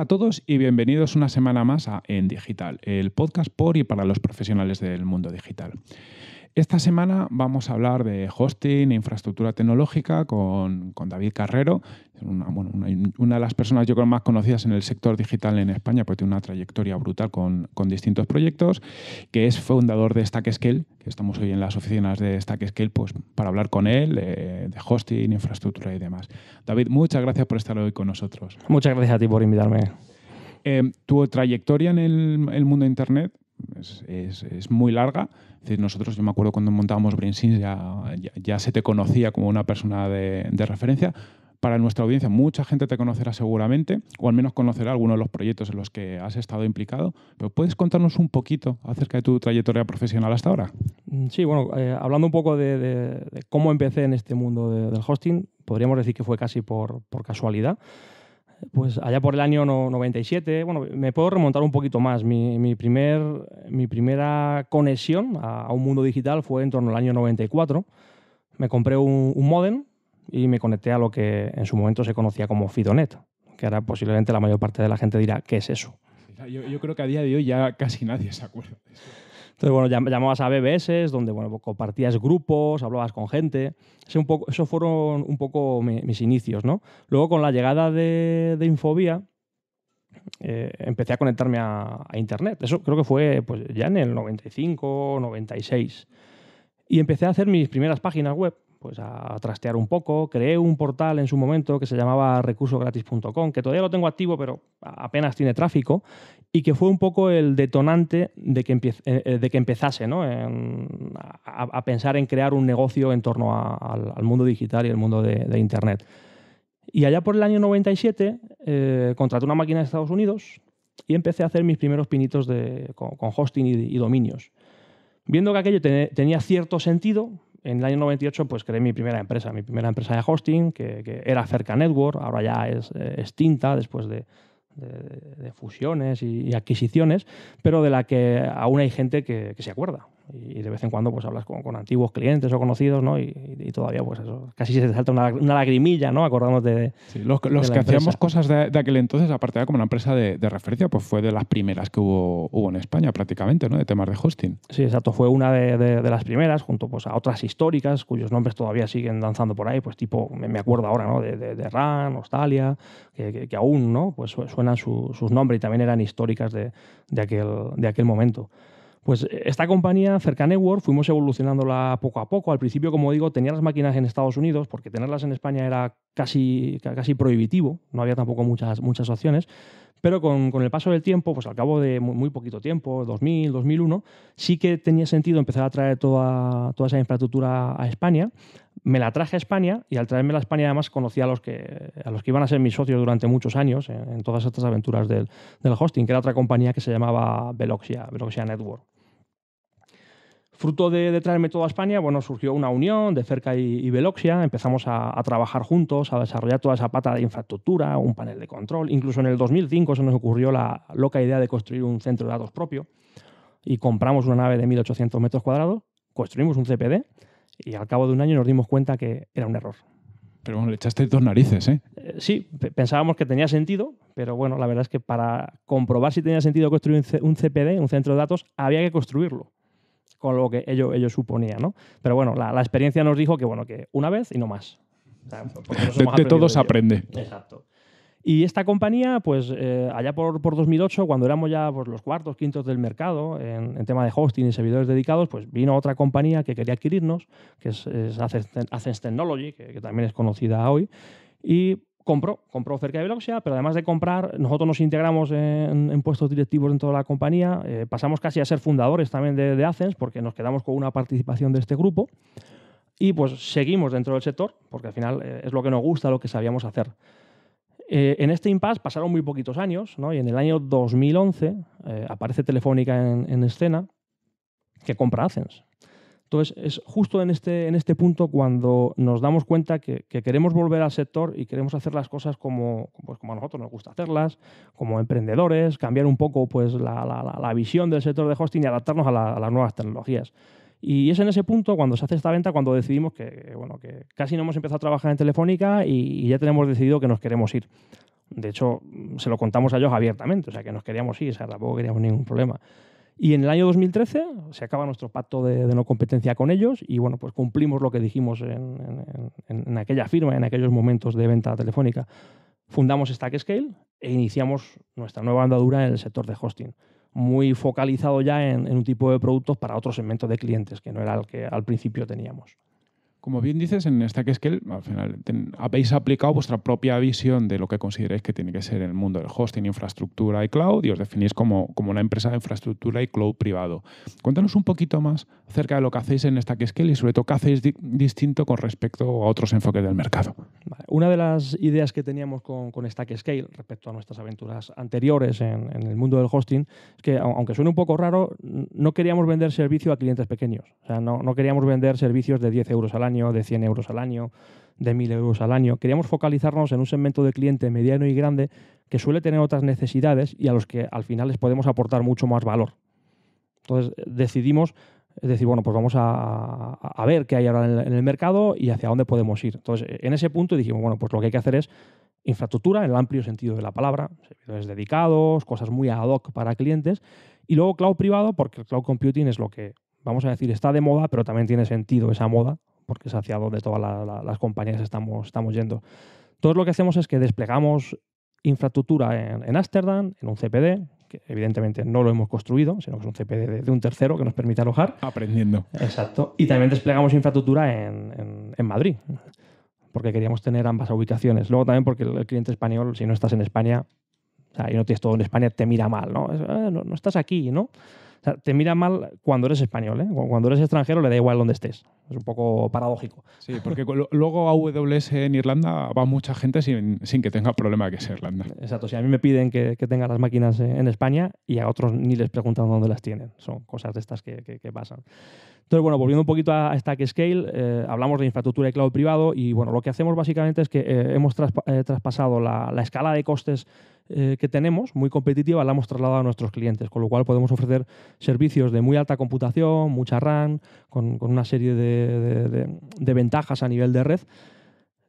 Hola a todos y bienvenidos una semana más a En Digital, el podcast por y para los profesionales del mundo digital. Esta semana vamos a hablar de hosting e infraestructura tecnológica con, David Carrero, una, de las personas yo creo más conocidas en el sector digital en España, porque tiene una trayectoria brutal con, distintos proyectos, que es fundador de StackScale, que estamos hoy en las oficinas de StackScale pues, para hablar con él de hosting, infraestructura y demás. David, muchas gracias por estar hoy con nosotros. Muchas gracias a ti por invitarme. Eh, tu trayectoria en el, el mundo de Internet es, es, muy larga. nosotros, yo me acuerdo cuando montábamos Brainsync ya, ya, se te conocía como una persona de, de, referencia. Para nuestra audiencia, mucha gente te conocerá seguramente, o al menos conocerá algunos de los proyectos en los que has estado implicado. Pero ¿puedes contarnos un poquito acerca de tu trayectoria profesional hasta ahora? Mm, sí, bueno, eh, hablando un poco de, de, cómo empecé en este mundo del hosting, podríamos decir que fue casi por, por casualidad pues allá por el año 97, bueno, me puedo remontar un poquito más. Mi, mi primer, mi primera conexión a, un mundo digital fue en torno al año 94. Me compré un, un, modem y me conecté a lo que en su momento se conocía como Fidonet, que ahora posiblemente la mayor parte de la gente dirá, ¿qué es eso? Yo, yo creo que a día de hoy ya casi nadie se acuerda de eso. Entonces, bueno, llamabas a BBS, donde bueno, compartías grupos, hablabas con gente. Eso un poco, fueron un poco mis inicios, ¿no? Luego, con la llegada de, de Infobia, eh, empecé a conectarme a, Internet. Eso creo que fue pues, ya en el 95, 96. Y empecé a hacer mis primeras páginas web, pues a trastear un poco. Creé un portal en su momento que se llamaba RecursosGratis.com, que todavía lo tengo activo, pero apenas tiene tráfico y que fue un poco el detonante de que, eh, eh, de que empezase ¿no? a, pensar en crear un negocio en torno al, mundo digital y el mundo de, Internet. Y allá por el año 97 eh, contraté una máquina de Estados Unidos y empecé a hacer mis primeros pinitos de, con, hosting y, dominios. Viendo que aquello tenía cierto sentido, en el año 98 pues creé mi primera empresa, mi primera empresa de hosting, que, que era Cerca Network, ahora ya es extinta después de, de, fusiones y, adquisiciones, pero de la que aún hay gente que se acuerda y, de vez en cuando pues hablas con, antiguos clientes o conocidos, ¿no? Y, todavía pues eso, casi se te salta una, lagrimilla, ¿no? Acordándote de... los, los que hacíamos cosas de, aquel entonces, aparte de como una empresa de, referencia, pues fue de las primeras que hubo, hubo en España prácticamente, ¿no? De temas de hosting. Sí, exacto, fue una de, las primeras, junto pues a otras históricas cuyos nombres todavía siguen danzando por ahí, pues tipo, me, acuerdo ahora, ¿no? De, RAN, Hostalia, que, aún, ¿no? Pues suenan sus nombres y también eran históricas de, aquel, de aquel momento. Pues eh, esta compañía, Cerca Network, fuimos evolucionándola poco a poco. Al principio, como digo, tenía las máquinas en Estados Unidos, porque tenerlas en España era casi, casi prohibitivo, no había tampoco muchas, muchas opciones. Pero con, el paso del tiempo, pues al cabo de muy, poquito tiempo, 2000, 2001, sí que tenía sentido empezar a traer toda, toda esa infraestructura a España me la traje a España y al traerme a España además conocí a los que, a los que iban a ser mis socios durante muchos años en, todas estas aventuras del, hosting, que era otra compañía que se llamaba Veloxia, Veloxia Network. Fruto de, traerme todo a España, bueno, surgió una unión de Cerca y, Veloxia, empezamos a, a, trabajar juntos, a desarrollar toda esa pata de infraestructura, un panel de control, incluso en el 2005 se nos ocurrió la loca idea de construir un centro de datos propio y compramos una nave de 1.800 metros cuadrados, construimos un CPD, y al cabo de un año nos dimos cuenta que era un error. Pero bueno, le echaste dos narices, ¿eh? eh sí, pensábamos que tenía sentido, pero bueno, la verdad es que para comprobar si tenía sentido construir un CPD, un centro de datos, había que construirlo con lo que ellos ello suponía, ¿no? Pero bueno, la, experiencia nos dijo que, bueno, que una vez y no más. de, todos aprende. Exacto. Y esta compañía, pues eh, allá por, 2008, cuando éramos ya pues, los cuartos, quintos del mercado en, tema de hosting y servidores dedicados, pues vino otra compañía que quería adquirirnos, que es, es Technology, que, también es conocida hoy, y compró, compró cerca de Veloxia, pero además de comprar, nosotros nos integramos en, puestos directivos en toda la compañía, eh, pasamos casi a ser fundadores también de, de porque nos quedamos con una participación de este grupo y pues seguimos dentro del sector, porque al final eh, es lo que nos gusta, lo que sabíamos hacer. Eh, en este impasse pasaron muy poquitos años, y en el año 2011 eh, aparece Telefónica en, escena que compra Athens. Entonces, es justo en este, en este punto cuando nos damos cuenta que, queremos volver al sector y queremos hacer las cosas pues, como, a nosotros nos gusta hacerlas, como emprendedores, cambiar un poco pues, la, visión del sector de hosting y adaptarnos a las nuevas tecnologías. Y es en ese punto cuando se hace esta venta, cuando decidimos que, bueno, que casi no hemos empezado a trabajar en Telefónica y, ya tenemos decidido que nos queremos ir. De hecho, se lo contamos a ellos abiertamente, o sea, que nos queríamos ir, o sea, tampoco queríamos ningún problema. Y en el año 2013 se acaba nuestro pacto de, no competencia con ellos y, bueno, pues cumplimos lo que dijimos en, en aquella firma, en aquellos momentos de venta telefónica. Fundamos StackScale e iniciamos nuestra nueva andadura en el sector de hosting muy focalizado ya en, un tipo de productos para otros segmentos de clientes, que no era el que al principio teníamos. Como bien dices, en StackScale al final habéis aplicado vuestra propia visión de lo que consideráis que tiene que ser el mundo del hosting, infraestructura y cloud y os definís como, una empresa de infraestructura y cloud privado. Cuéntanos un poquito más acerca de lo que hacéis en StackScale y sobre todo qué hacéis distinto con respecto a otros enfoques del mercado. Una de las ideas que teníamos con, con StackScale respecto a nuestras aventuras anteriores en, el mundo del hosting es que, aunque suene un poco raro, no queríamos vender servicio a clientes pequeños. O sea, no, no queríamos vender servicios de 10 euros al año de 100 euros al año, de 1.000 euros al año. Queríamos focalizarnos en un segmento de cliente mediano y grande que suele tener otras necesidades y a los que al final les podemos aportar mucho más valor. Entonces decidimos es decir, bueno, pues vamos a, a, ver qué hay ahora en el, mercado y hacia dónde podemos ir. Entonces, en ese punto dijimos, bueno, pues lo que hay que hacer es infraestructura en el amplio sentido de la palabra, servidores dedicados, cosas muy ad hoc para clientes, y luego cloud privado, porque el cloud computing es lo que, vamos a decir, está de moda, pero también tiene sentido esa moda porque es hacia donde todas las compañías estamos, estamos yendo. Todo lo que hacemos es que desplegamos infraestructura en Ámsterdam, en, un CPD, que evidentemente no lo hemos construido, sino que es un CPD de, un tercero que nos permite alojar. Aprendiendo. Exacto. Y también desplegamos infraestructura en, Madrid, porque queríamos tener ambas ubicaciones. Luego también porque el cliente español, si no estás en España, o sea, y no tienes todo en España, te mira mal, no, ah, no, estás aquí, ¿no? te mira mal cuando eres español, ¿eh? Cuando eres extranjero le da igual donde estés. Es un poco paradójico. Sí, porque luego AWS en Irlanda va mucha gente sin, que tenga problema que sea Irlanda. Exacto, si a mí me piden que, tenga las máquinas eh, en España y a otros ni les preguntan dónde las tienen. Son cosas de estas que, que pasan. Entonces, bueno, volviendo un poquito a Stack Scale, eh, hablamos de infraestructura y cloud privado y, bueno, lo que hacemos básicamente es que eh, hemos eh, traspasado la, escala de costes que tenemos, muy competitiva, la hemos trasladado a nuestros clientes, con lo cual podemos ofrecer servicios de muy alta computación, mucha RAM, con, una serie de, ventajas a nivel de red.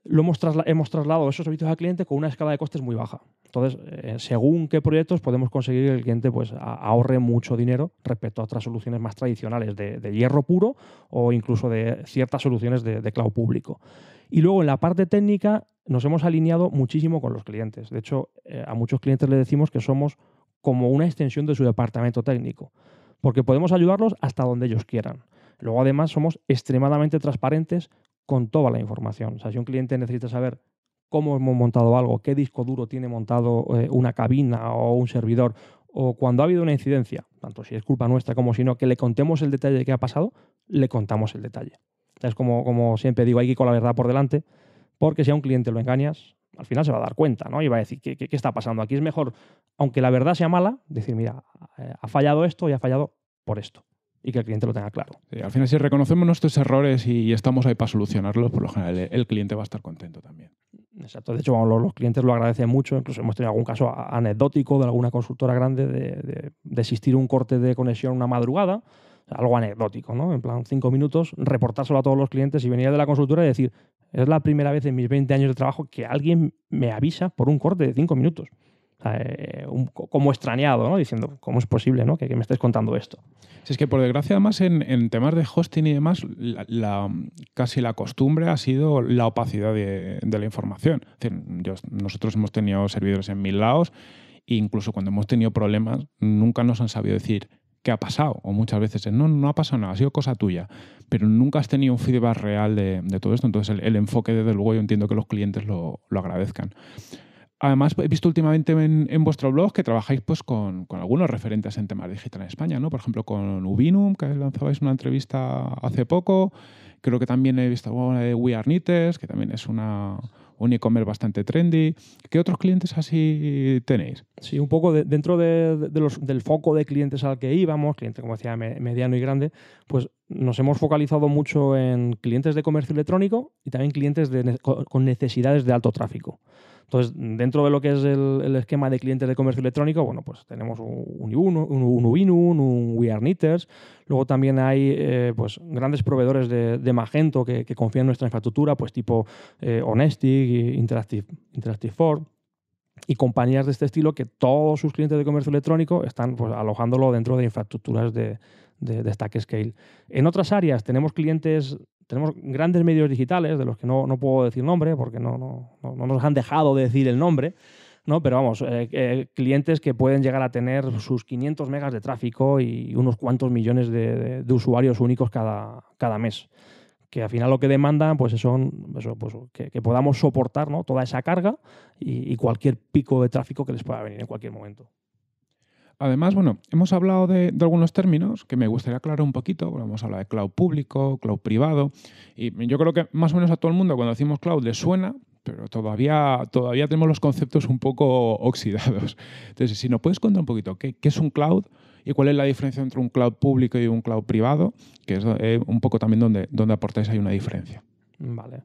Lo hemos, hemos trasladado esos servicios al cliente con una escala de costes muy baja. Entonces, eh, según qué proyectos podemos conseguir que el cliente pues, ahorre mucho dinero respecto a otras soluciones más tradicionales de, hierro puro o incluso de ciertas soluciones de, cloud público. Y luego en la parte técnica nos hemos alineado muchísimo con los clientes. De hecho, eh, a muchos clientes les decimos que somos como una extensión de su departamento técnico, porque podemos ayudarlos hasta donde ellos quieran. Luego, además, somos extremadamente transparentes con toda la información. O sea, si un cliente necesita saber cómo hemos montado algo, qué disco duro tiene montado eh, una cabina o un servidor, o cuando ha habido una incidencia, tanto si es culpa nuestra como si no, que le contemos el detalle de qué ha pasado, le contamos el detalle. Es como, como siempre digo, hay que ir con la verdad por delante, porque si a un cliente lo engañas, al final se va a dar cuenta, ¿no? Y va a decir, ¿qué, está pasando? Aquí es mejor, aunque la verdad sea mala, decir, mira, eh, ha fallado esto y ha fallado por esto y que el cliente lo tenga claro. al final, si reconocemos nuestros errores y estamos ahí para solucionarlos, por lo general el, cliente va a estar contento también. Exacto, de hecho los, clientes lo agradecen mucho, incluso hemos tenido algún caso anecdótico de alguna consultora grande de, desistir un corte de conexión una madrugada, algo anecdótico, ¿no? En plan, cinco minutos, reportárselo a todos los clientes y venir de la consultora y decir, es la primera vez en mis 20 años de trabajo que alguien me avisa por un corte de cinco minutos. Eh, como extrañado, ¿no? Diciendo, ¿cómo es posible ¿no? que, me estés contando esto? Si es que, por desgracia, además, en, temas de hosting y demás, la, casi la costumbre ha sido la opacidad de, la información. nosotros hemos tenido servidores en mil lados e incluso cuando hemos tenido problemas, nunca nos han sabido decir qué ha pasado. O muchas veces no, no ha pasado nada, ha sido cosa tuya. Pero nunca has tenido un feedback real de, todo esto. Entonces, el, enfoque, desde luego, yo entiendo que los clientes lo, lo agradezcan. Además, he visto últimamente en, vuestro blog que trabajáis pues, con, algunos referentes en temas digital en España, ¿no? Por ejemplo, con Ubinum, que lanzabais una entrevista hace poco. Creo que también he visto una de We Are Knitters, que también es una, un e-commerce bastante trendy. ¿Qué otros clientes así tenéis? Sí, un poco dentro de, del foco de clientes al que íbamos, clientes, como decía mediano y grande, pues nos hemos focalizado mucho en clientes de comercio electrónico y también clientes con necesidades de alto tráfico. Entonces, dentro de lo que es el, esquema de clientes de comercio electrónico, bueno, pues tenemos un, un, un We Are Luego también hay eh, pues, grandes proveedores de, Magento que, confían en nuestra infraestructura, pues tipo eh, Honestic, Interactive, Interactive y compañías de este estilo que todos sus clientes de comercio electrónico están pues, alojándolo dentro de infraestructuras de, Stack Scale. En otras áreas tenemos clientes tenemos grandes medios digitales, de los que no, puedo decir nombre, porque no, no, nos han dejado de decir el nombre, ¿no? pero vamos, eh, eh, clientes que pueden llegar a tener sus 500 megas de tráfico y unos cuantos millones de, usuarios únicos cada, cada mes que al final lo que demandan pues son pues, que, podamos soportar ¿no? toda esa carga y, cualquier pico de tráfico que les pueda venir en cualquier momento. Además, bueno, hemos hablado de, algunos términos que me gustaría aclarar un poquito. Vamos hemos hablado de cloud público, cloud privado, y yo creo que más o menos a todo el mundo cuando decimos cloud le suena, pero todavía, todavía tenemos los conceptos un poco oxidados. Entonces, si nos puedes contar un poquito qué, es un cloud y cuál es la diferencia entre un cloud público y un cloud privado, que es eh, un poco también donde, donde aportáis hay una diferencia. Vale.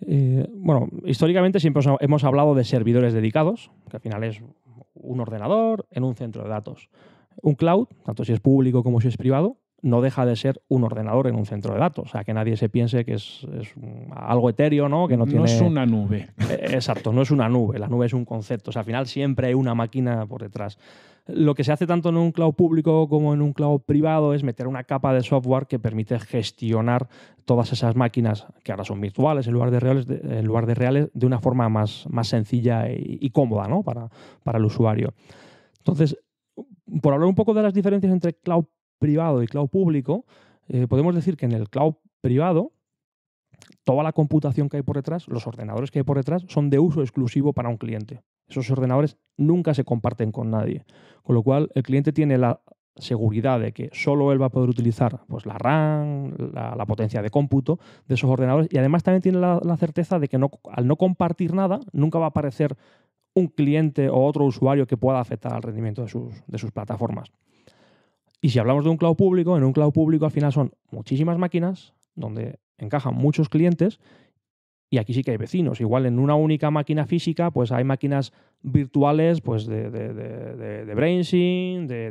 Eh, bueno, históricamente siempre hemos hablado de servidores dedicados, que al final es un ordenador en un centro de datos. Un cloud, tanto si es público como si es privado, no deja de ser un ordenador en un centro de datos. O sea, que nadie se piense que es, algo etéreo, ¿no? Que no, tiene... es una nube. Eh, exacto, no es una nube. La nube es un concepto. O sea, al final siempre hay una máquina por detrás. Lo que se hace tanto en un cloud público como en un cloud privado es meter una capa de software que permite gestionar todas esas máquinas que ahora son virtuales en lugar de reales, de, en lugar de, reales, de una forma más, más sencilla y, cómoda ¿no? para, para el usuario. Entonces, por hablar un poco de las diferencias entre cloud privado y cloud público, eh, podemos decir que en el cloud privado, toda la computación que hay por detrás, los ordenadores que hay por detrás, son de uso exclusivo para un cliente. Esos ordenadores nunca se comparten con nadie. Con lo cual, el cliente tiene la seguridad de que solo él va a poder utilizar pues, la RAM, la, potencia de cómputo de esos ordenadores y además también tiene la, certeza de que al no compartir nada nunca va a aparecer un cliente o otro usuario que pueda afectar al rendimiento de sus plataformas. Y si hablamos de un cloud público, en un cloud público al final son muchísimas máquinas donde encajan muchos clientes y aquí sí que hay vecinos. Igual en una única máquina física, pues hay máquinas virtuales pues de, de, de, de, de Brainsync, de, de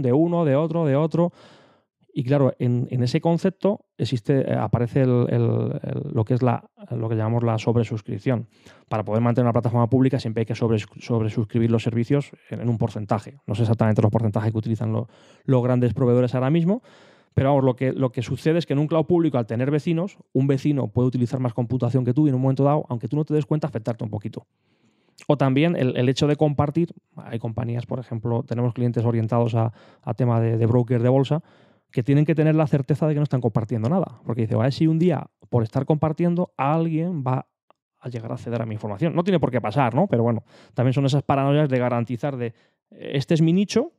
de uno, de otro, de otro. Y claro, en, ese concepto existe, eh, aparece lo que es lo que llamamos la sobresuscripción. Para poder mantener una plataforma pública siempre hay que sobresuscribir los servicios en, un porcentaje. No sé exactamente los porcentajes que utilizan los grandes proveedores ahora mismo, pero vamos, lo que, lo que sucede es que en un cloud público, al tener vecinos, un vecino puede utilizar más computación que tú y en un momento dado, aunque tú no te des cuenta, afectarte un poquito. O también el, hecho de compartir. Hay compañías, por ejemplo, tenemos clientes orientados a, tema de, de, broker de bolsa que tienen que tener la certeza de que no están compartiendo nada. Porque dice, vale, si un día, por estar compartiendo, alguien va a llegar a acceder a mi información. No tiene por qué pasar, ¿no? Pero bueno, también son esas paranoias de garantizar de, este es mi nicho,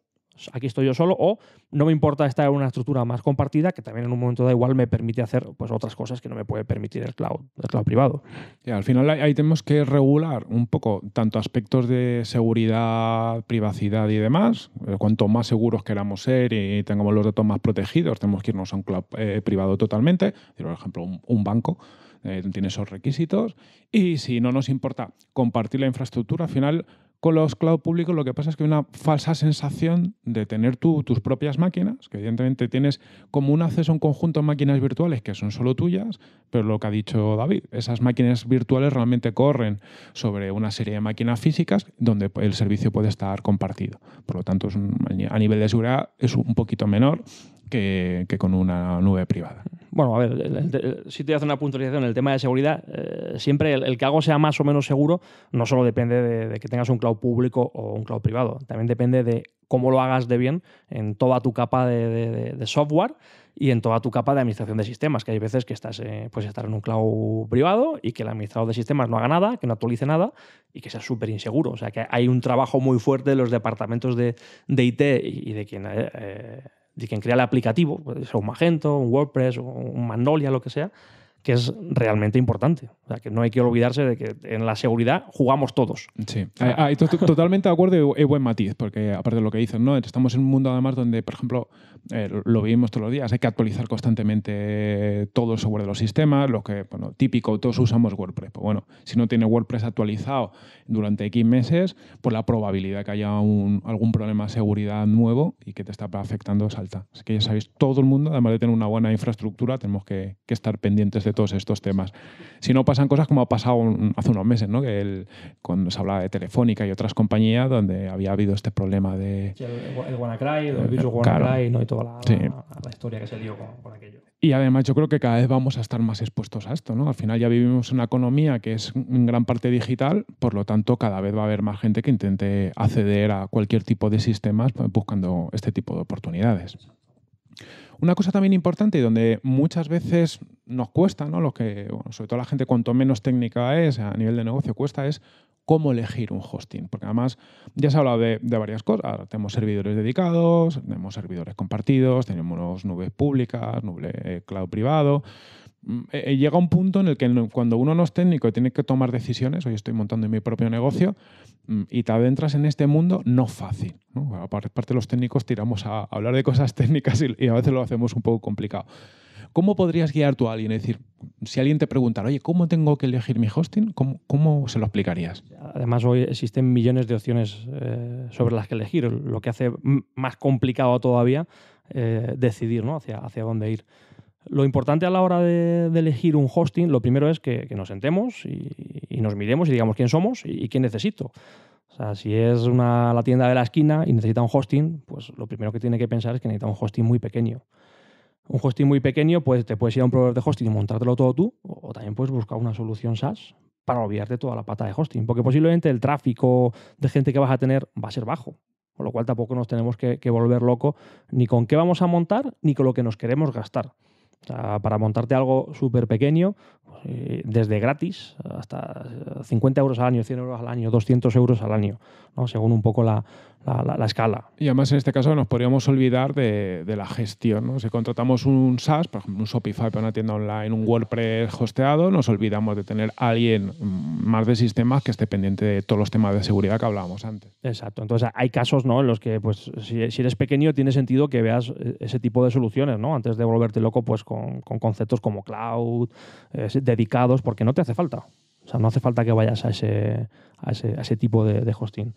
aquí estoy yo solo, o no me importa estar en una estructura más compartida que también en un momento da igual me permite hacer pues, otras cosas que no me puede permitir el cloud, el cloud privado. Y al final ahí tenemos que regular un poco tanto aspectos de seguridad, privacidad y demás. Eh, cuanto más seguros queramos ser y tengamos los datos más protegidos, tenemos que irnos a un cloud eh, privado totalmente, por ejemplo, un, banco. Eh, tiene esos requisitos y si no nos importa compartir la infraestructura, al final con los cloud públicos lo que pasa es que hay una falsa sensación de tener tus propias máquinas, que evidentemente tienes como un acceso a un conjunto de máquinas virtuales que son solo tuyas, pero lo que ha dicho David, esas máquinas virtuales realmente corren sobre una serie de máquinas físicas donde el servicio puede estar compartido. Por lo tanto, a nivel de seguridad es un poquito menor que, con una nube privada. Bueno, a ver, si te voy si te hace una puntualización, el tema de seguridad, eh, siempre el, que algo sea más o menos seguro, no solo depende de, que tengas un cloud público o un cloud privado, también depende de cómo lo hagas de bien en toda tu capa de, software y en toda tu capa de administración de sistemas, que hay veces que estás, pues estar en un cloud privado y que el administrador de sistemas no haga nada, que no actualice nada y que sea súper inseguro. O sea que hay un trabajo muy fuerte de los departamentos de, IT y de quien eh, de quien crea el aplicativo, puede ser un Magento, un WordPress, un Magnolia, lo que sea, que es realmente importante. O sea, que no hay que olvidarse de que en la seguridad jugamos todos. Sí, ah, ah, totalmente de acuerdo y buen matiz, porque aparte de lo que dices, ¿no? estamos en un mundo además donde, por ejemplo, eh, lo vivimos todos los días, hay que actualizar constantemente todo el software de los sistemas, lo que, bueno, típico, todos usamos WordPress. Pues bueno, si no tiene WordPress actualizado durante X meses, pues la probabilidad que haya un, algún problema de seguridad nuevo y que te está afectando es alta. Así que ya sabéis, todo el mundo, además de tener una buena infraestructura, tenemos que estar pendientes de todos estos temas. Si no, pasan cosas como ha pasado hace unos meses, ¿no? que el, cuando se hablaba de Telefónica y otras compañías donde había habido este problema de... el, WannaCry, el eh, virus WannaCry y toda la, historia que se dio con, aquello. Y además yo creo que cada vez vamos a estar más expuestos a esto. ¿no? Al final ya vivimos una economía que es en gran parte digital, por lo tanto cada vez va a haber más gente que intente acceder a cualquier tipo de sistemas pues, buscando este tipo de oportunidades. Una cosa también importante y donde muchas veces nos cuesta, ¿no? Lo que, sobre todo la gente cuanto menos técnica es a nivel de negocio cuesta es cómo elegir un hosting. Porque además ya se ha hablado de, varias cosas. tenemos servidores dedicados, tenemos servidores compartidos, tenemos nubes públicas, nube eh, cloud privado. Mm, eh, eh, llega un punto en el que cuando uno no es técnico y tiene que tomar decisiones, hoy estoy montando mi propio negocio, mm, y te adentras en este mundo no fácil. Aparte los técnicos tiramos a hablar de cosas técnicas y, a veces lo hacemos un poco complicado. ¿Cómo podrías guiar tú a alguien? Es decir, si alguien te preguntara, oye, ¿cómo tengo que elegir mi hosting? ¿Cómo, se lo explicarías? Además, hoy existen millones de opciones eh, sobre las que elegir, lo que hace más complicado todavía decidir ¿no? hacia dónde ir. Lo importante a la hora de, elegir un hosting, lo primero es que, nos sentemos y, nos miremos y digamos quién somos y, quién qué necesito. O si es una, la tienda de la esquina y necesita un hosting, pues lo primero que tiene que pensar es que necesita un hosting muy pequeño. Un hosting muy pequeño, pues te puedes ir a un proveedor de hosting y montártelo todo tú, o, también puedes buscar una solución SaaS para olvidarte toda la pata de hosting, porque posiblemente el tráfico de gente que vas a tener va a ser bajo, con lo cual tampoco nos tenemos que, que volver loco ni con qué vamos a montar ni con lo que nos queremos gastar para montarte algo súper pequeño, pues, eh, desde gratis hasta 50 eh, euros al año, 100 euros al año, 200 euros al año, ¿no? según un poco la, escala. Y además en este caso nos podríamos olvidar de, la gestión. Si contratamos un SaaS, por ejemplo un Shopify para una tienda online, un WordPress hosteado, nos olvidamos de tener alguien mm, más de sistemas que esté pendiente de todos los temas de seguridad que hablábamos antes. Exacto. Entonces hay casos en los que pues, si, si eres pequeño tiene sentido que veas eh, ese tipo de soluciones. ¿no? Antes de volverte loco pues con, conceptos como cloud, eh, dedicados, porque no te hace falta. O sea, no hace falta que vayas a ese, a ese, tipo de, hosting.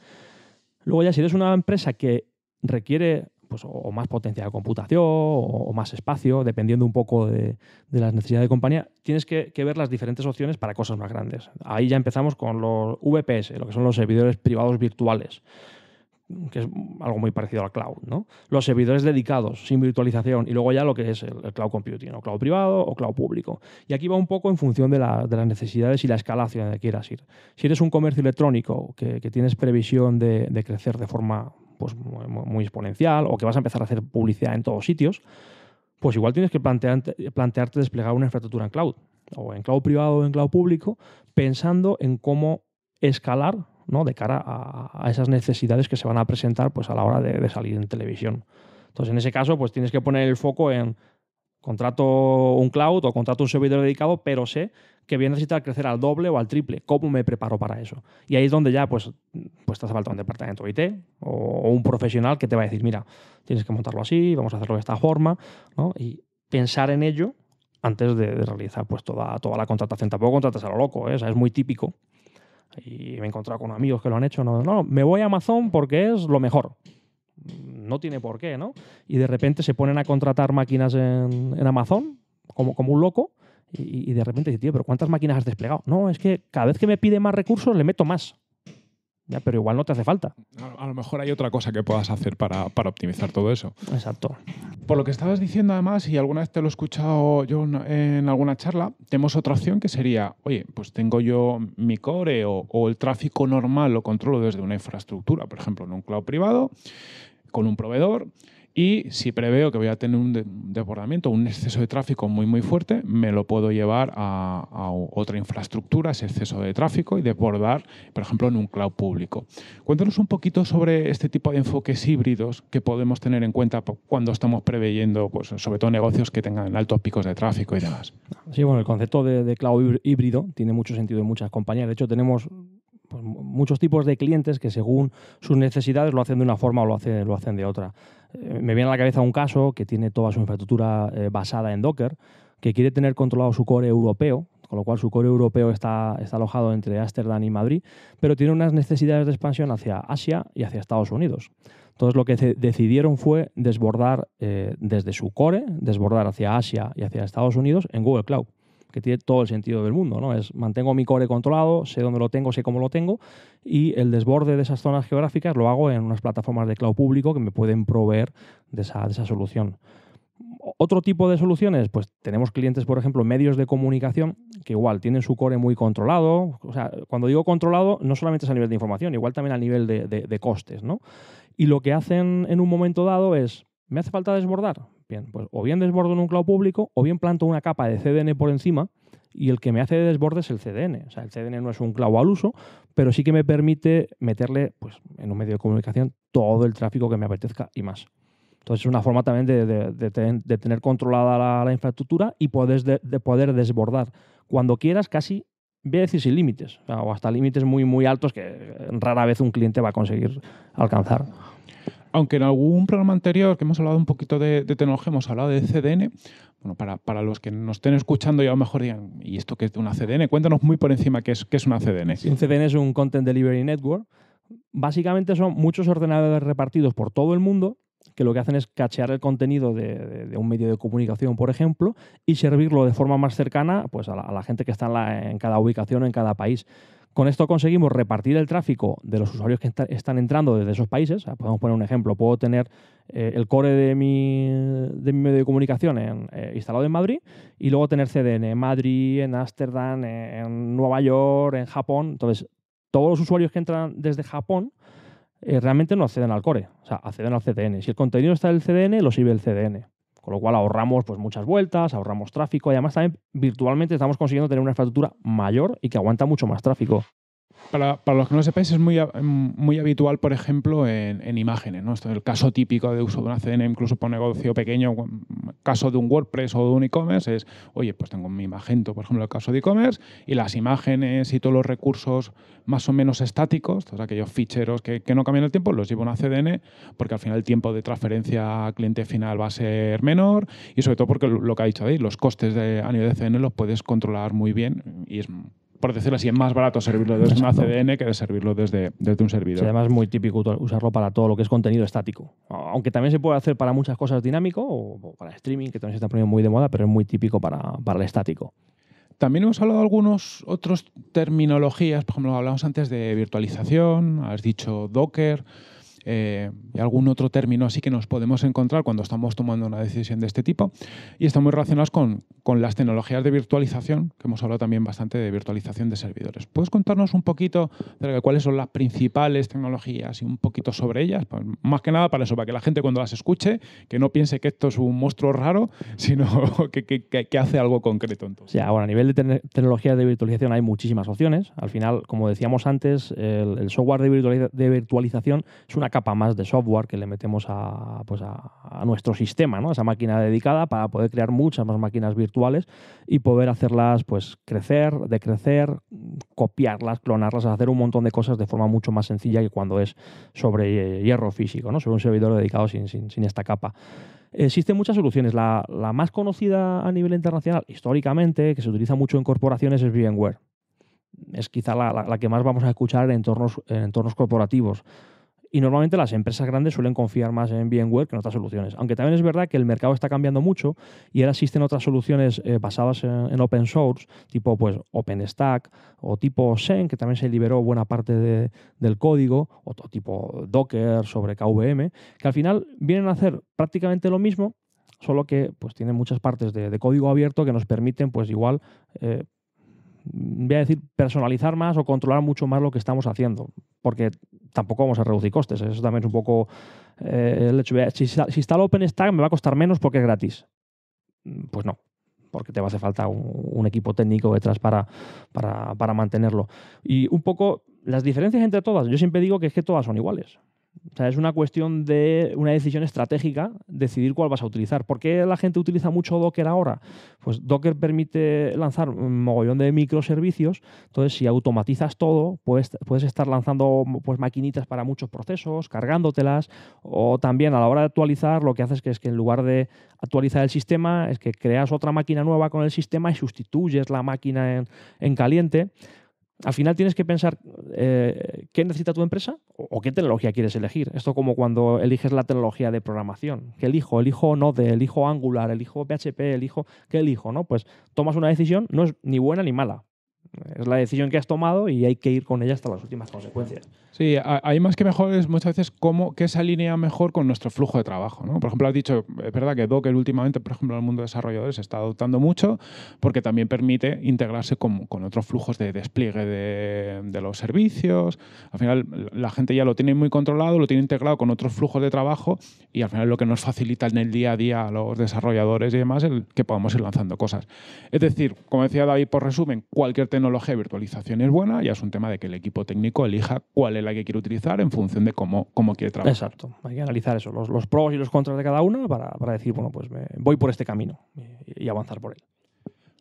Luego ya si eres una empresa que requiere pues, o más potencia de computación o, más espacio, dependiendo un poco de, las necesidades de compañía, tienes que, ver las diferentes opciones para cosas más grandes. Ahí ya empezamos con los VPS, lo que son los servidores privados virtuales que es algo muy parecido al cloud, ¿no? Los servidores dedicados, sin virtualización, y luego ya lo que es el, cloud computing, o cloud privado o cloud público. Y aquí va un poco en función de, las necesidades y la escala hacia donde quieras ir. Si eres un comercio electrónico que, tienes previsión de, crecer de forma pues, muy, exponencial o que vas a empezar a hacer publicidad en todos sitios, pues igual tienes que plantearte desplegar una infraestructura en cloud, o en cloud privado o en cloud público, pensando en cómo escalar ¿no? de cara a, esas necesidades que se van a presentar pues, a la hora de, salir en televisión. Entonces, en ese caso, pues tienes que poner el foco en contrato un cloud o contrato un servidor dedicado, pero sé que voy a necesitar crecer al doble o al triple. ¿Cómo me preparo para eso? Y ahí es donde ya pues, pues te hace falta un departamento IT o, un profesional que te va a decir, mira, tienes que montarlo así, vamos a hacerlo de esta forma, ¿no? y pensar en ello antes de, realizar pues, toda, toda la contratación. Tampoco contratas a lo loco, ¿eh? es muy típico y me he encontrado con amigos que lo han hecho. No, no, me voy a Amazon porque es lo mejor. No tiene por qué, ¿no? Y de repente se ponen a contratar máquinas en, Amazon como, como un loco. Y, y de repente dice, tío, pero ¿cuántas máquinas has desplegado? No, es que cada vez que me pide más recursos le meto más. Ya, pero igual no te hace falta. A, lo mejor hay otra cosa que puedas hacer para, optimizar todo eso. Exacto. Por lo que estabas diciendo además, y alguna vez te lo he escuchado yo en alguna charla, tenemos otra opción que sería, oye, pues tengo yo mi core o, o el tráfico normal lo controlo desde una infraestructura, por ejemplo, en un cloud privado, con un proveedor y si preveo que voy a tener un desbordamiento, un exceso de tráfico muy, muy fuerte, me lo puedo llevar a, otra infraestructura, ese exceso de tráfico, y desbordar, por ejemplo, en un cloud público. Cuéntanos un poquito sobre este tipo de enfoques híbridos que podemos tener en cuenta cuando estamos preveyendo, pues, sobre todo negocios que tengan altos picos de tráfico y demás. Sí, bueno, el concepto de, cloud híbrido tiene mucho sentido en muchas compañías. De hecho, tenemos pues, muchos tipos de clientes que según sus necesidades lo hacen de una forma o lo hacen, lo hacen de otra. Eh, me viene a la cabeza un caso que tiene toda su infraestructura eh, basada en Docker, que quiere tener controlado su core europeo, con lo cual su core europeo está, alojado entre Ámsterdam y Madrid, pero tiene unas necesidades de expansión hacia Asia y hacia Estados Unidos. Entonces lo que decidieron fue desbordar eh, desde su core, desbordar hacia Asia y hacia Estados Unidos en Google Cloud que tiene todo el sentido del mundo. ¿no? Es mantengo mi core controlado, sé dónde lo tengo, sé cómo lo tengo, y el desborde de esas zonas geográficas lo hago en unas plataformas de cloud público que me pueden proveer de esa, solución. Otro tipo de soluciones, pues tenemos clientes, por ejemplo, medios de comunicación, que igual tienen su core muy controlado. O sea, cuando digo controlado, no solamente es a nivel de información, igual también a nivel de, de costes, ¿no? Y lo que hacen en un momento dado es, me hace falta desbordar, Bien, pues o bien desbordo en un cloud público o bien planto una capa de CDN por encima y el que me hace de desborde es el CDN. O sea, el CDN no es un cloud al uso, pero sí que me permite meterle pues, en un medio de comunicación todo el tráfico que me apetezca y más. Entonces es una forma también de, tener controlada la, infraestructura y poder, de, poder desbordar cuando quieras casi, veces sin límites, o hasta límites muy, muy altos que rara vez un cliente va a conseguir alcanzar aunque en algún programa anterior que hemos hablado un poquito de, tecnología, hemos hablado de CDN, bueno, para, los que nos estén escuchando ya a lo mejor digan, ¿y esto qué es una CDN? Cuéntanos muy por encima qué es, qué es una CDN. un CDN es un Content Delivery Network. Básicamente son muchos ordenadores repartidos por todo el mundo que lo que hacen es cachear el contenido de, un medio de comunicación, por ejemplo, y servirlo de forma más cercana pues, a, la, gente que está en, en, cada ubicación en cada país. Con esto conseguimos repartir el tráfico de los usuarios que están entrando desde esos países. Ah, podemos poner un ejemplo. Puedo tener eh, el core de mi, medio de comunicación eh, instalado en Madrid y luego tener CDN en Madrid, en Ámsterdam, en Nueva York, en Japón. Entonces, todos los usuarios que entran desde Japón eh, realmente no acceden al core, o sea, acceden al CDN. Si el contenido está en el CDN, lo sirve el CDN. Con lo cual ahorramos pues, muchas vueltas, ahorramos tráfico y además también virtualmente estamos consiguiendo tener una infraestructura mayor y que aguanta mucho más tráfico. Para, los que no lo sepáis, es muy, em, muy habitual, por ejemplo, en, imágenes. ¿no? el caso típico de uso de una CDN, incluso por negocio pequeño, caso de un WordPress o de un e-commerce, es, oye, pues tengo mi Magento, por ejemplo, el caso de e-commerce, y las imágenes y todos los recursos más o menos estáticos, todos aquellos ficheros que, no cambian el tiempo, los llevo a una CDN, porque al final el tiempo de transferencia al cliente final va a ser menor, y sobre todo porque lo, que ha dicho ahí, los costes de, a nivel de CDN los puedes controlar muy bien y es por decirlo así, es más barato servirlo desde un una CDN que de servirlo desde, desde un servidor. además es muy típico usarlo para todo lo que es contenido estático. Aunque también se puede hacer para muchas cosas dinámico o para streaming, que también se está poniendo muy de moda, pero es muy típico para, el estático. También hemos hablado de algunos otros terminologías, por ejemplo, hablamos antes de virtualización, has dicho Docker y eh, algún otro término así que nos podemos encontrar cuando estamos tomando una decisión de este tipo. Y están muy relacionadas con, con las tecnologías de virtualización, que hemos hablado también bastante de virtualización de servidores. ¿Puedes contarnos un poquito de cuáles son las principales tecnologías y un poquito sobre ellas? Pues, más que nada para eso, para que la gente cuando las escuche, que no piense que esto es un monstruo raro, sino que, hace algo concreto. Entonces. a nivel de tecnologías de virtualización hay muchísimas opciones. Al final, como decíamos antes, el, software de virtualización es una capa más de software que le metemos a, pues nuestro sistema, ¿no? esa máquina dedicada para poder crear muchas más máquinas virtuales y poder hacerlas pues, crecer, decrecer, copiarlas, clonarlas, hacer un montón de cosas de forma mucho más sencilla que cuando es sobre eh, hierro físico, sobre un servidor dedicado sin, esta capa. Existen muchas soluciones. La, más conocida a nivel internacional, históricamente, que se utiliza mucho en corporaciones, es VMware. Es quizá la, que más vamos a escuchar en entornos corporativos. Y normalmente las empresas grandes suelen confiar más en VMware que en otras soluciones. Aunque también es verdad que el mercado está cambiando mucho y ahora existen otras soluciones eh, basadas en, open source, tipo pues, OpenStack o tipo Sen, que también se liberó buena parte del código, o tipo Docker sobre KVM, que al final vienen a hacer prácticamente lo mismo, solo que pues muchas partes de, código abierto que nos permiten pues igual eh, voy a decir, personalizar más o controlar mucho más lo que estamos haciendo, porque tampoco vamos a reducir costes. Eso también es un poco eh, el Si, está open OpenStack me va a costar menos porque es gratis. Pues no, porque te va a hacer falta un, equipo técnico detrás para, para, para, mantenerlo. Y un poco las diferencias entre todas, yo siempre digo que es que todas son iguales es una cuestión de una decisión estratégica decidir cuál vas a utilizar. ¿Por qué la gente utiliza mucho Docker ahora? Pues Docker permite lanzar un mogollón de microservicios. Entonces, si automatizas todo, puedes, puedes estar lanzando pues, maquinitas para muchos procesos, cargándotelas. O también a la hora de actualizar, lo que haces es que en lugar de actualizar el sistema, es que creas otra máquina nueva con el sistema y sustituyes la máquina en caliente al final tienes que pensar eh, qué necesita tu empresa o, qué tecnología quieres elegir. Esto como cuando eliges la tecnología de programación. ¿Qué elijo? ¿Elijo Node? ¿Elijo Angular? ¿Elijo PHP? ¿Elijo qué elijo? ¿no? Pues tomas una decisión, no es ni buena ni mala, es la decisión que has tomado y hay que ir con ella hasta las últimas consecuencias. Sí, hay más que mejor es muchas veces cómo, qué se alinea mejor con nuestro flujo de trabajo. ¿no? Por ejemplo, has dicho, es verdad que Docker últimamente, por ejemplo, en el mundo de desarrolladores se está adoptando mucho porque también permite integrarse con, con otros flujos de despliegue de, de, los servicios. Al final, la gente ya lo tiene muy controlado, lo tiene integrado con otros flujos de trabajo y al final lo que nos facilita en el día a día a los desarrolladores y demás es el que podamos ir lanzando cosas. Es decir, como decía David, por resumen, cualquier tecnología tecnología de virtualización es buena, ya es un tema de que el equipo técnico elija cuál es la que quiere utilizar en función de cómo, cómo quiere trabajar. Exacto, hay que analizar eso, los, pros y los contras de cada una para, para decir, bueno, pues voy por este camino y avanzar por él.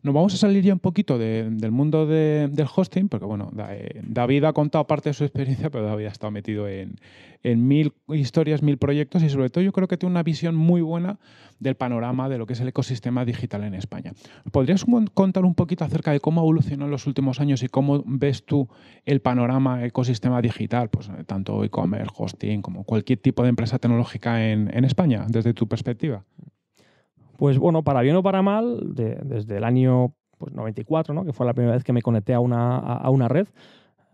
Nos vamos a salir ya un poquito del mundo del hosting, porque bueno, eh, David ha contado parte de su experiencia, pero David ha estado metido en, mil historias, mil proyectos y sobre todo yo creo que tiene una visión muy buena del panorama de lo que es el ecosistema digital en España. ¿Podrías contar un poquito acerca de cómo evolucionó en los últimos años y cómo ves tú el panorama ecosistema digital, pues eh, tanto e-commerce, hosting, como cualquier tipo de empresa tecnológica en España, desde tu perspectiva? Pues bueno, para bien o para mal, desde el año 94, pues, que fue la primera vez que me conecté a una, a, una red,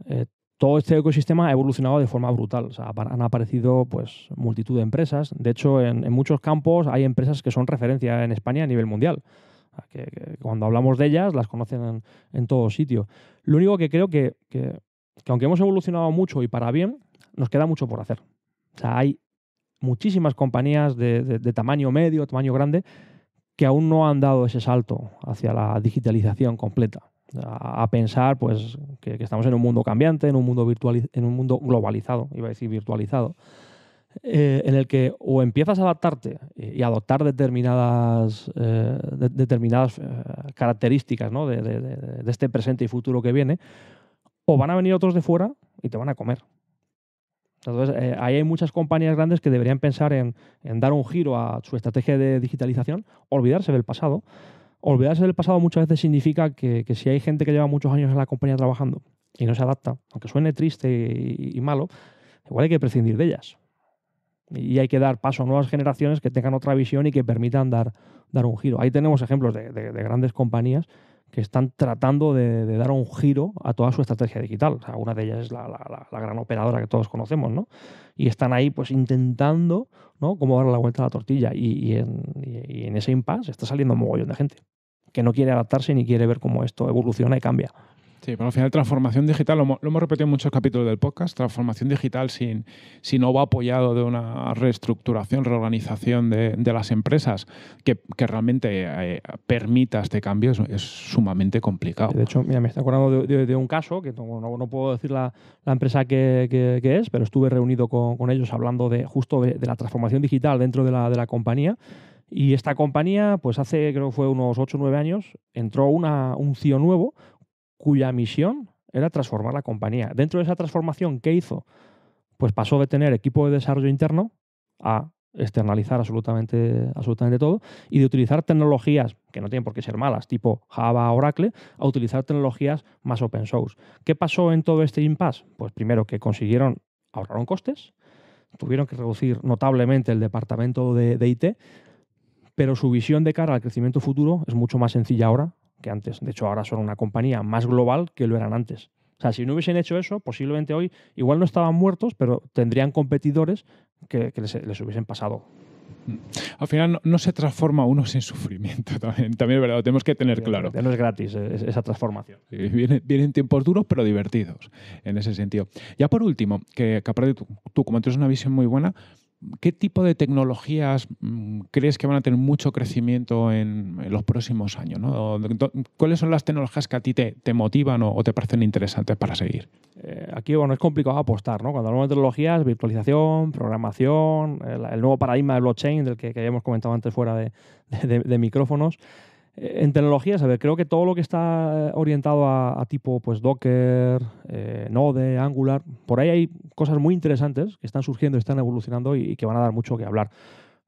eh, todo este ecosistema ha evolucionado de forma brutal. O han aparecido pues, multitud de empresas. De hecho, en, muchos campos hay empresas que son referencia en España a nivel mundial. que, cuando hablamos de ellas, las conocen en, todo sitio. Lo único que creo que, que, que, aunque hemos evolucionado mucho y para bien, nos queda mucho por hacer. O sea, hay muchísimas compañías de, tamaño medio, tamaño grande, que aún no han dado ese salto hacia la digitalización completa. A, pensar pues, que, estamos en un mundo cambiante, en un mundo, en un mundo globalizado, iba a decir virtualizado, eh, en el que o empiezas a adaptarte eh, y adoptar determinadas, eh, determinadas características de, este presente y futuro que viene, o van a venir otros de fuera y te van a comer. Entonces, eh, ahí hay muchas compañías grandes que deberían pensar en, dar un giro a su estrategia de digitalización, olvidarse del pasado. Olvidarse del pasado muchas veces significa que, si hay gente que lleva muchos años en la compañía trabajando y no se adapta, aunque suene triste y, malo, igual hay que prescindir de ellas. Y hay que dar paso a nuevas generaciones que tengan otra visión y que permitan dar, dar un giro. Ahí tenemos ejemplos de, de grandes compañías que están tratando de, dar un giro a toda su estrategia digital. O sea, una de ellas es la, gran operadora que todos conocemos, ¿no? Y están ahí pues intentando, ¿no? Cómo dar la vuelta a la tortilla. Y, en, y, en, ese impasse está saliendo un mogollón de gente que no quiere adaptarse ni quiere ver cómo esto evoluciona y cambia. Sí, pero al final transformación digital, lo, hemos repetido en muchos capítulos del podcast, transformación digital sin, si no va apoyado de una reestructuración, reorganización de, de las empresas que, que realmente eh, permita este cambio, es, sumamente complicado. De hecho, me estoy acordando de, un caso, que no, no, puedo decir la, la empresa que, que, es, pero estuve reunido con, con ellos hablando de justo de, la transformación digital dentro de la, la compañía. Y esta compañía, pues hace creo que fue unos 8 o 9 años, entró una, un CEO nuevo cuya misión era transformar la compañía. Dentro de esa transformación, ¿qué hizo? Pues pasó de tener equipo de desarrollo interno a externalizar absolutamente, absolutamente todo y de utilizar tecnologías que no tienen por qué ser malas, tipo Java, Oracle, a utilizar tecnologías más open source. ¿Qué pasó en todo este impasse? Pues primero que consiguieron, ahorraron costes, tuvieron que reducir notablemente el departamento de, de IT, pero su visión de cara al crecimiento futuro es mucho más sencilla ahora que antes. De hecho, ahora son una compañía más global que lo eran antes. O sea, si no hubiesen hecho eso, posiblemente hoy igual no estaban muertos, pero tendrían competidores que, les, hubiesen pasado. Al final no, se transforma uno sin sufrimiento, también, es verdad, lo tenemos que tener claro. No es gratis eh, esa transformación. vienen, tiempos duros pero divertidos en ese sentido. Ya por último, que, que aparte tú, tú como tienes una visión muy buena, ¿Qué tipo de tecnologías mm, crees que van a tener mucho crecimiento en, los próximos años? ¿Cuáles son las tecnologías que a ti te, motivan o, te parecen interesantes para seguir? Eh, aquí bueno, es complicado apostar. ¿no? Cuando hablamos de tecnologías, virtualización, programación, el, nuevo paradigma de blockchain del que, habíamos comentado antes fuera de micrófonos, eh, en tecnologías, a ver, creo que todo lo que está eh, orientado a, tipo pues, Docker, eh, Node, Angular, por ahí hay cosas muy interesantes que están surgiendo, están evolucionando y que van a dar mucho que hablar.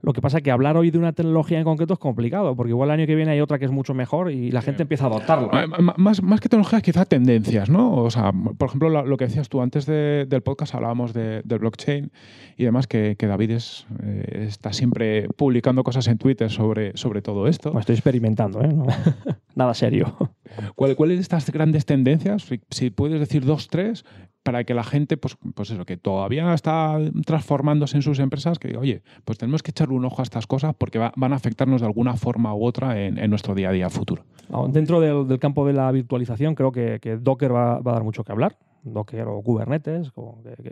Lo que pasa es que hablar hoy de una tecnología en concreto es complicado, porque igual el año que viene hay otra que es mucho mejor y la gente empieza a adoptarla. Eh, más, que tecnologías, quizá tendencias, ¿no? O sea, por ejemplo, lo, que decías tú antes del podcast, hablábamos de, del blockchain y demás, que, David es, eh, está siempre publicando cosas en Twitter sobre, sobre todo esto. estoy experimentando, ¿eh? nada serio. ¿Cuáles cuál de estas grandes tendencias, si puedes decir dos, tres, para que la gente, pues, pues eso, que todavía está transformándose en sus empresas, que diga, oye, pues tenemos que echarle un ojo a estas cosas porque van a afectarnos de alguna forma u otra en, nuestro día a día futuro. Dentro del, campo de la virtualización, creo que, Docker va, a dar mucho que hablar. Docker o Kubernetes,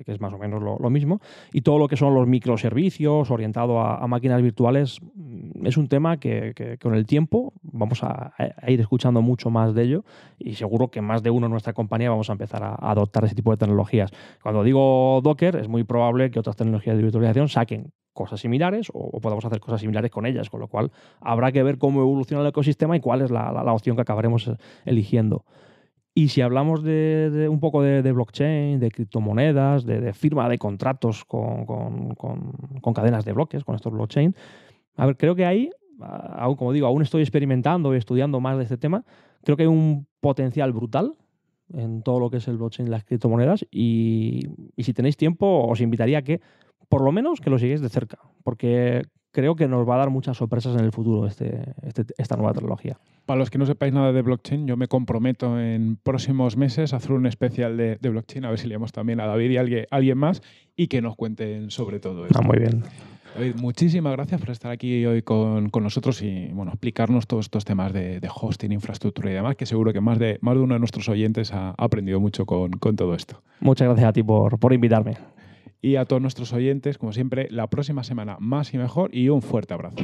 que, es más o menos lo, mismo. Y todo lo que son los microservicios orientado a, máquinas virtuales mm, es un tema que, con el tiempo vamos a, ir escuchando mucho más de ello y seguro que más de uno en nuestra compañía vamos a empezar a, adoptar ese tipo de tecnologías. Cuando digo Docker, es muy probable que otras tecnologías de virtualización saquen cosas similares o, podamos hacer cosas similares con ellas, con lo cual habrá que ver cómo evoluciona el ecosistema y cuál es la opción que acabaremos eh, eligiendo. Y si hablamos de, un poco de, blockchain, de criptomonedas, de, firma de contratos con, cadenas de bloques, con estos blockchain, a ver, creo que ahí, aún como digo, aún estoy experimentando y estudiando más de este tema, creo que hay un potencial brutal en todo lo que es el blockchain y las criptomonedas. Y, y si tenéis tiempo, os invitaría a que por lo menos que lo sigáis de cerca, porque creo que nos va a dar muchas sorpresas en el futuro este, este, esta nueva tecnología. Para los que no sepáis nada de blockchain, yo me comprometo en próximos meses a hacer un especial de, blockchain, a ver si leemos también a David y a alguien, alguien más, y que nos cuenten sobre todo esto. Ah, muy bien. David, muchísimas gracias por estar aquí hoy con, nosotros y bueno, explicarnos todos estos temas de, hosting, infraestructura y demás, que seguro que más de, más de uno de nuestros oyentes ha, aprendido mucho con, con, todo esto. Muchas gracias a ti por, por invitarme y a todos nuestros oyentes, como siempre, la próxima semana más y mejor y un fuerte abrazo.